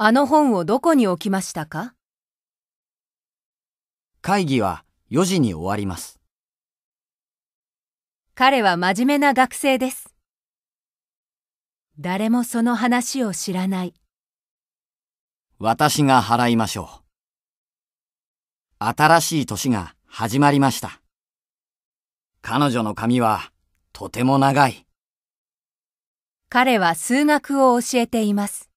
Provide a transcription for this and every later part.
あの本をどこに置きましたか会議は4時に終わります。彼は真面目な学生です。誰もその話を知らない。私が払いましょう。新しい年が始まりました。彼女の髪はとても長い。彼は数学を教えています。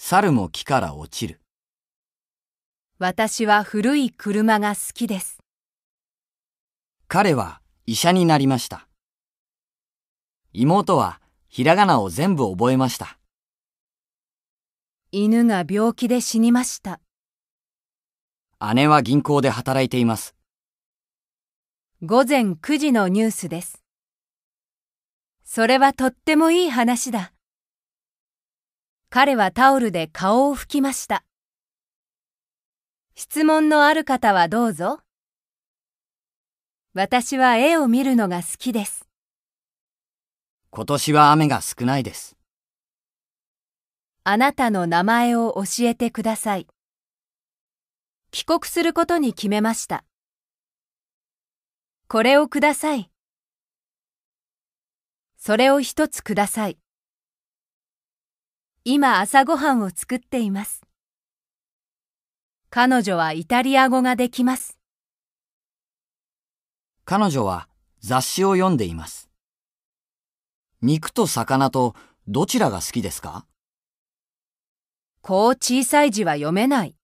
猿も木から落ちる。私は古い車が好きです。彼は医者になりました。妹はひらがなを全部覚えました。犬が病気で死にました。姉は銀行で働いています。午前9時のニュースです。それはとってもいい話だ。彼はタオルで顔を拭きました。質問のある方はどうぞ。私は絵を見るのが好きです。今年は雨が少ないです。あなたの名前を教えてください。帰国することに決めました。これをください。それを一つください。今朝ごはんを作っています。彼女はイタリア語ができます。彼女は雑誌を読んでいます。肉と魚とどちらが好きですかこう小さい字は読めない。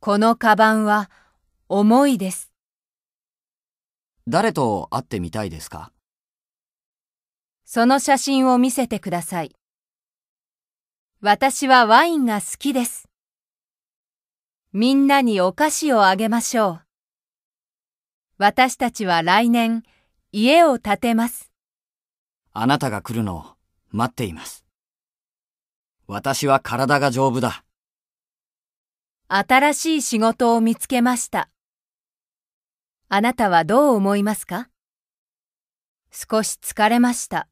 このカバンは重いです。誰と会ってみたいですかその写真を見せてください。私はワインが好きです。みんなにお菓子をあげましょう。私たちは来年、家を建てます。あなたが来るのを待っています。私は体が丈夫だ。新しい仕事を見つけました。あなたはどう思いますか少し疲れました。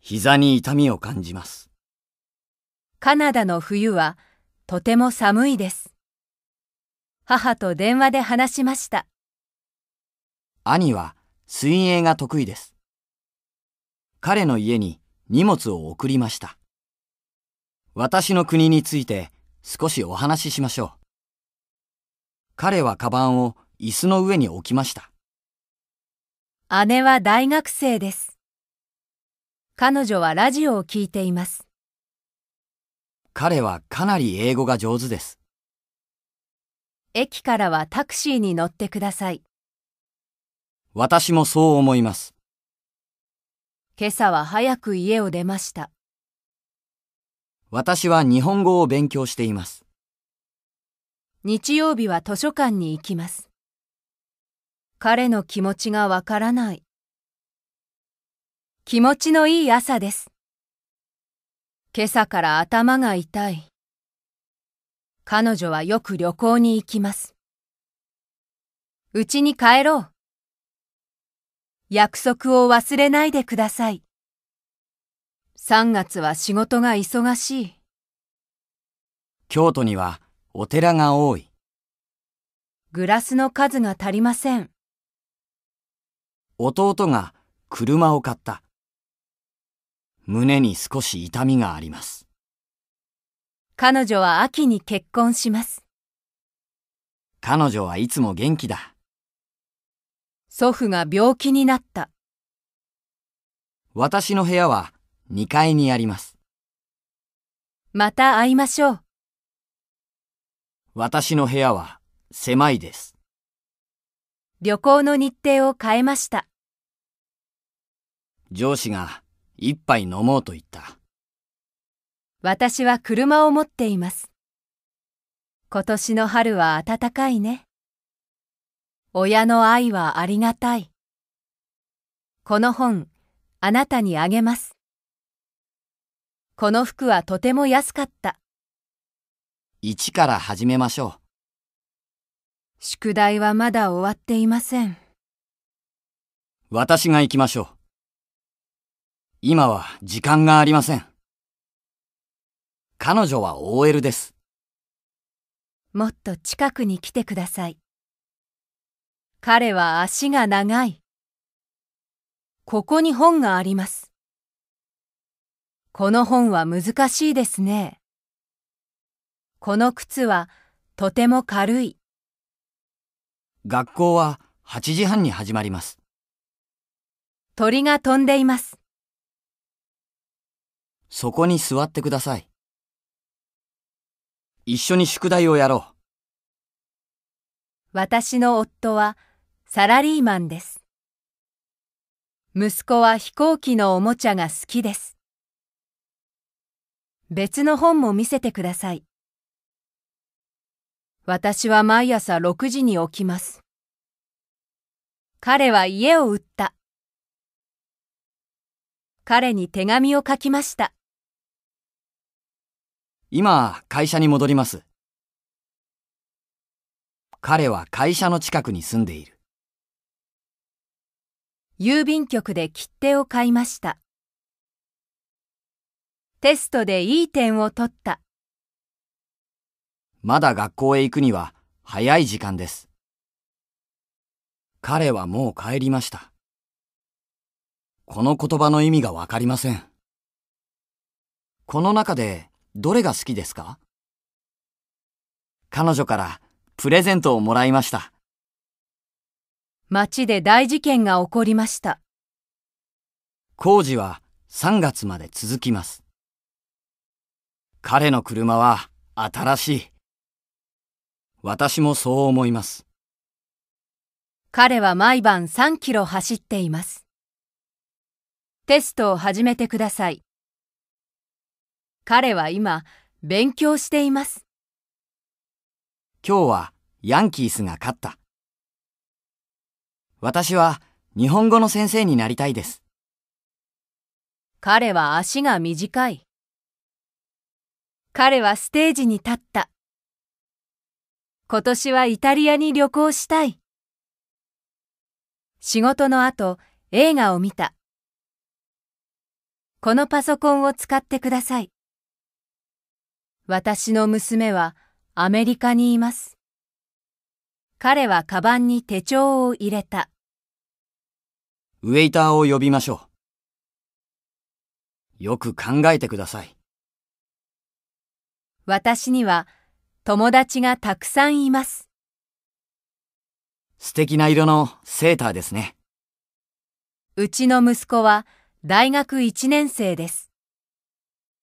膝に痛みを感じます。カナダの冬はとても寒いです。母と電話で話しました。兄は水泳が得意です。彼の家に荷物を送りました。私の国について少しお話ししましょう。彼はカバンを椅子の上に置きました。姉は大学生です。彼女はラジオを聴いています。彼はかなり英語が上手です。駅からはタクシーに乗ってください。私もそう思います。今朝は早く家を出ました。私は日本語を勉強しています。日曜日は図書館に行きます。彼の気持ちがわからない。気持ちのいい朝です。今朝から頭が痛い。彼女はよく旅行に行きます。うちに帰ろう。約束を忘れないでください。3月は仕事が忙しい。京都にはお寺が多い。グラスの数が足りません。弟が車を買った。胸に少し痛みがあります。彼女は秋に結婚します。彼女はいつも元気だ。祖父が病気になった。私の部屋は2階にあります。また会いましょう。私の部屋は狭いです。旅行の日程を変えました。上司が一杯飲もうと言った。私は車を持っています。今年の春は暖かいね。親の愛はありがたい。この本、あなたにあげます。この服はとても安かった。一から始めましょう。宿題はまだ終わっていません。私が行きましょう。今は時間がありません。彼女は OL です。もっと近くに来てください。彼は足が長い。ここに本があります。この本は難しいですね。この靴はとても軽い。学校は8時半に始まります。鳥が飛んでいます。そこに座ってください。一緒に宿題をやろう。私の夫はサラリーマンです。息子は飛行機のおもちゃが好きです。別の本も見せてください。私は毎朝6時に起きます。彼は家を売った。彼に手紙を書きました。今、会社に戻ります。彼は会社の近くに住んでいる。郵便局で切手を買いました。テストでいい点を取った。まだ学校へ行くには早い時間です。彼はもう帰りました。この言葉の意味がわかりません。この中でどれが好きですか彼女からプレゼントをもらいました。町で大事件が起こりました。工事は3月まで続きます。彼の車は新しい。私もそう思います。彼は毎晩3キロ走っています。テストを始めてください。彼は今、勉強しています。今日はヤンキースが勝った。私は日本語の先生になりたいです。彼は足が短い。彼はステージに立った。今年はイタリアに旅行したい。仕事の後、映画を見た。このパソコンを使ってください。私の娘はアメリカにいます。彼はカバンに手帳を入れた。ウェイターを呼びましょう。よく考えてください。私には友達がたくさんいます。素敵な色のセーターですね。うちの息子は大学1年生です。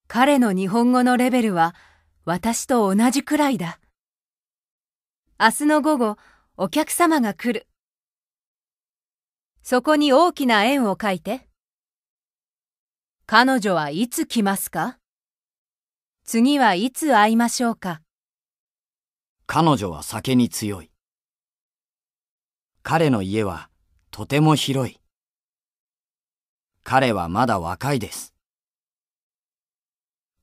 彼の日本語のレベルは私と同じくらいだ。明日の午後、お客様が来る。そこに大きな円を書いて。彼女はいつ来ますか次はいつ会いましょうか彼女は酒に強い。彼の家はとても広い。彼はまだ若いです。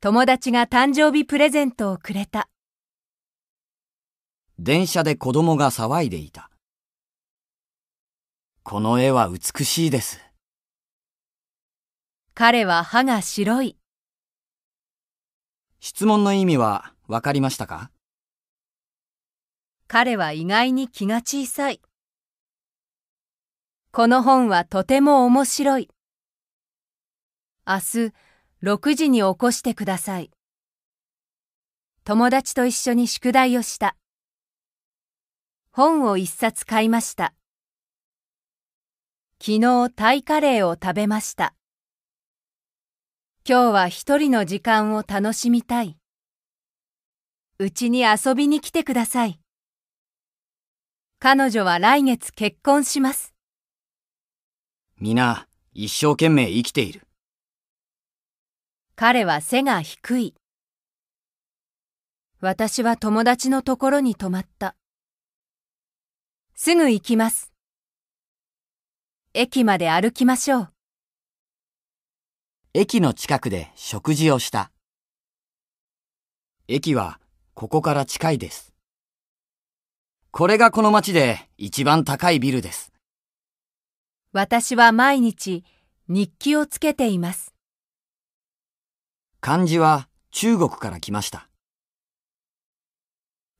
友達が誕生日プレゼントをくれた。電車で子供が騒いでいた。この絵は美しいです。彼は歯が白い。質問の意味はわかりましたか彼は意外に気が小さい。この本はとても面白い。明日、6時に起こしてください。友達と一緒に宿題をした。本を一冊買いました。昨日タイカレーを食べました。今日は一人の時間を楽しみたい。うちに遊びに来てください。彼女は来月結婚します。皆、一生懸命生きている。彼は背が低い。私は友達のところに泊まった。すぐ行きます。駅まで歩きましょう。駅の近くで食事をした。駅はここから近いです。これがこの町で一番高いビルです。私は毎日日記をつけています。漢字は中国から来ました。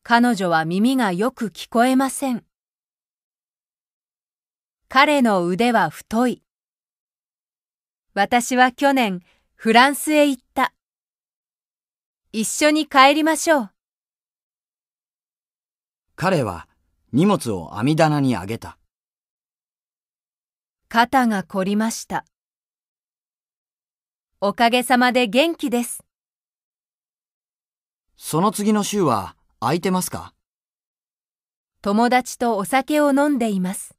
彼女は耳がよく聞こえません。彼の腕は太い。私は去年フランスへ行った。一緒に帰りましょう。彼は荷物を網棚にあげた。肩が凝りました。おかげさまで元気です。その次の週は空いてますか友達とお酒を飲んでいます。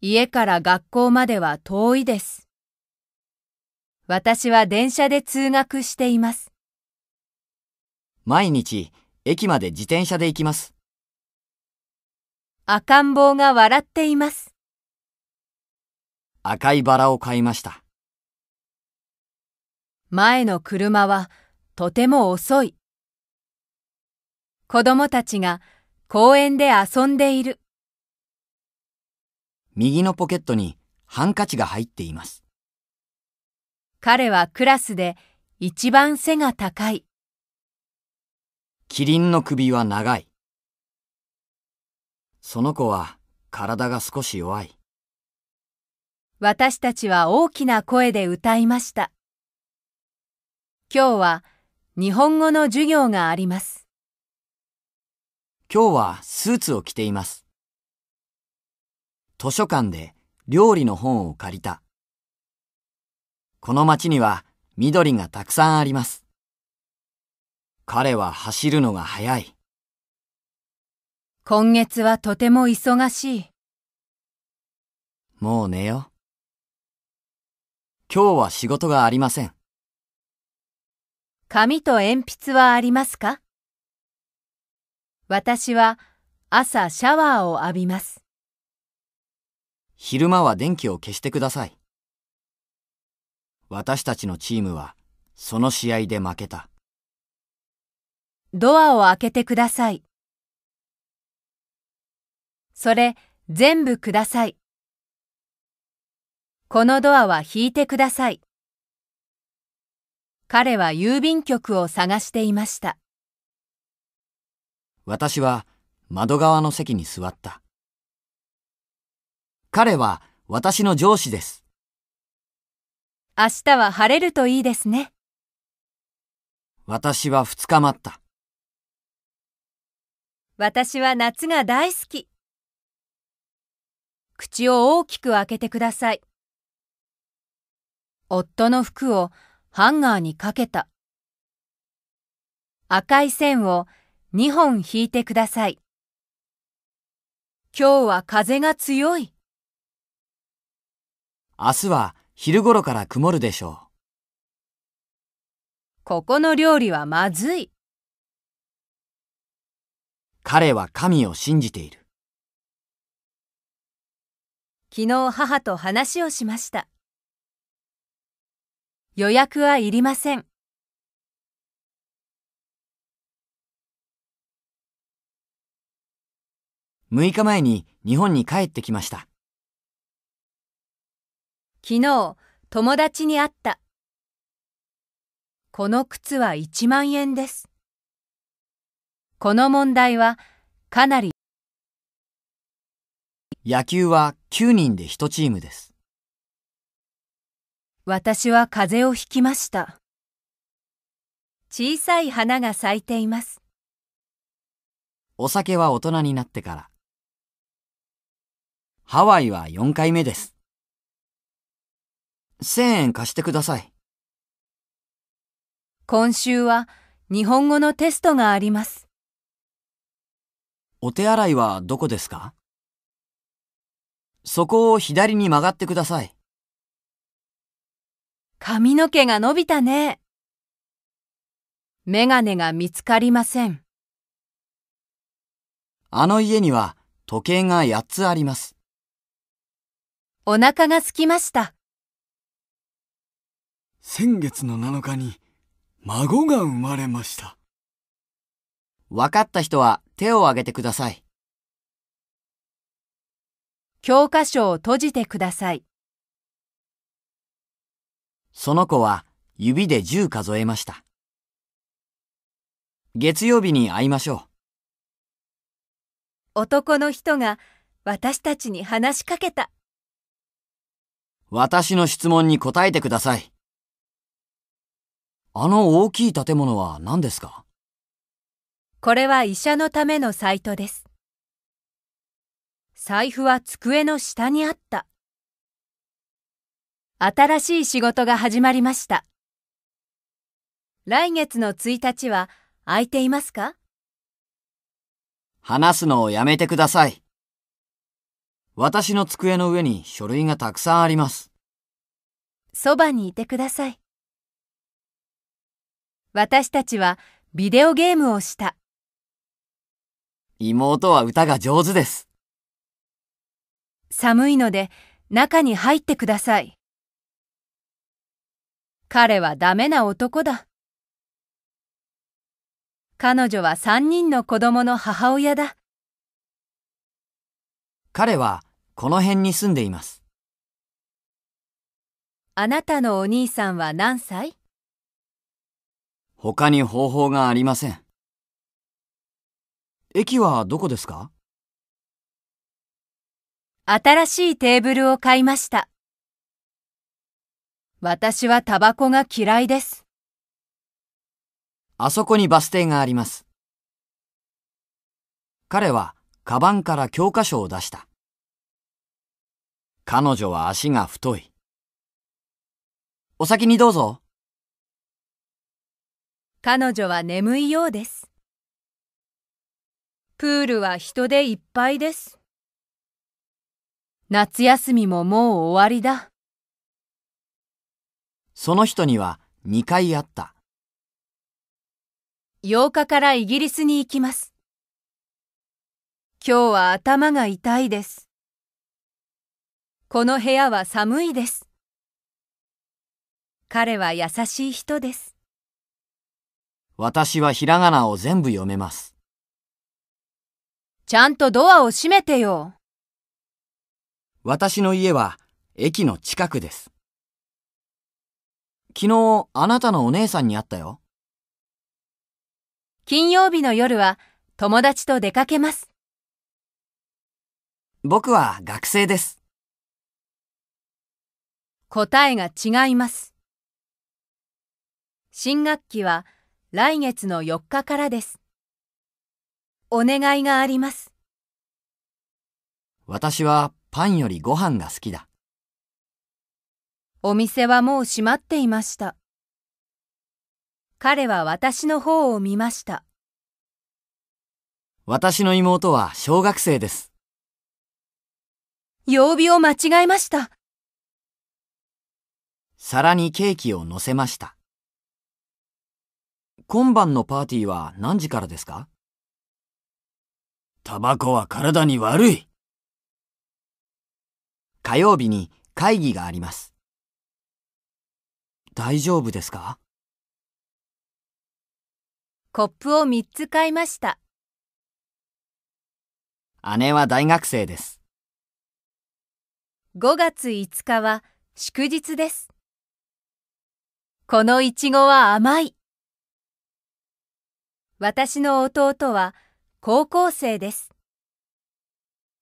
家から学校までは遠いです。私は電車で通学しています。毎日駅まで自転車で行きます。赤ん坊が笑っています。赤いバラを買いました。前の車はとても遅い。子供たちが公園で遊んでいる。右のポケットにハンカチが入っています。彼はクラスで一番背が高い。キリンの首は長い。その子は体が少し弱い。私たちは大きな声で歌いました。今日は日本語の授業があります。今日はスーツを着ています。図書館で料理の本を借りた。この街には緑がたくさんあります。彼は走るのが速い。今月はとても忙しい。もう寝よ今日は仕事がありません。紙と鉛筆はありますか私は朝シャワーを浴びます。昼間は電気を消してください。私たちのチームはその試合で負けた。ドアを開けてください。それ全部ください。このドアは引いてください。彼は郵便局を探していました。私は窓側の席に座った。彼は私の上司です。明日は晴れるといいですね。私は二日待った。私は夏が大好き。口を大きく開けてください。夫の服をハンガーにかけた。赤い線を2本引いてください。今日は風が強い。明日は昼頃から曇るでしょう。ここの料理はまずい。彼は神を信じている。昨日母と話をしました。予約はいりません。6日前に日本に帰ってきました。昨日、友達に会った。この靴は1万円です。この問題はかなり野球は9人で1チームです。私は風邪をひきました。小さい花が咲いています。お酒は大人になってから。ハワイは4回目です。1000円貸してください。今週は日本語のテストがあります。お手洗いはどこですかそこを左に曲がってください。髪の毛が伸びたね。メガネが見つかりません。あの家には時計が8つあります。お腹が空きました。先月の7日に孫が生まれました。分かった人は手を挙げてください。教科書を閉じてください。その子は指で10数えました。月曜日に会いましょう。男の人が私たちに話しかけた。私の質問に答えてください。あの大きい建物は何ですかこれは医者のためのサイトです。財布は机の下にあった。新しい仕事が始まりました。来月の1日は空いていますか話すのをやめてください。私の机の上に書類がたくさんあります。そばにいてください。私たちはビデオゲームをした。妹は歌が上手です。寒いので中に入ってください。彼はダメな男だ。彼女は三人の子供の母親だ。彼はこの辺に住んでいます。あなたのお兄さんは何歳他に方法がありません。駅はどこですか新しいテーブルを買いました。私はタバコが嫌いです。あそこにバス停があります。彼は、カバンから教科書を出した。彼女は足が太い。お先にどうぞ。彼女は眠いようです。プールは人でいっぱいです。夏休みももう終わりだ。その人には2回会った。8日からイギリスに行きます。今日は頭が痛いです。この部屋は寒いです。彼は優しい人です。私はひらがなを全部読めます。ちゃんとドアを閉めてよ。私の家は駅の近くです。昨日あなたのお姉さんに会ったよ。金曜日の夜は友達と出かけます。僕は学生です。答えが違います。新学期は来月の4日からです。お願いがあります。私はパンよりご飯が好きだ。お店はもう閉まっていました。彼は私の方を見ました。私の妹は小学生です。曜日を間違えました。皿にケーキを乗せました。今晩のパーティーは何時からですかタバコは体に悪い。火曜日に会議があります。大丈夫ですかコップを3つ買いました。姉は大学生です。5月5日は祝日です。このいちごは甘い。私の弟は高校生です。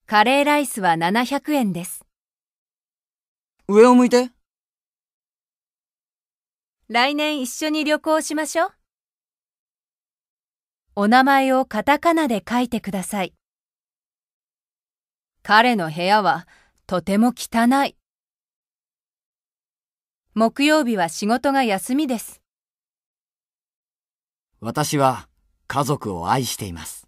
カレーライスは700円です。上を向いて。来年一緒に旅行しましょう。お名前をカタカナで書いてください。彼の部屋はとても汚い。木曜日は仕事が休みです。私は家族を愛しています。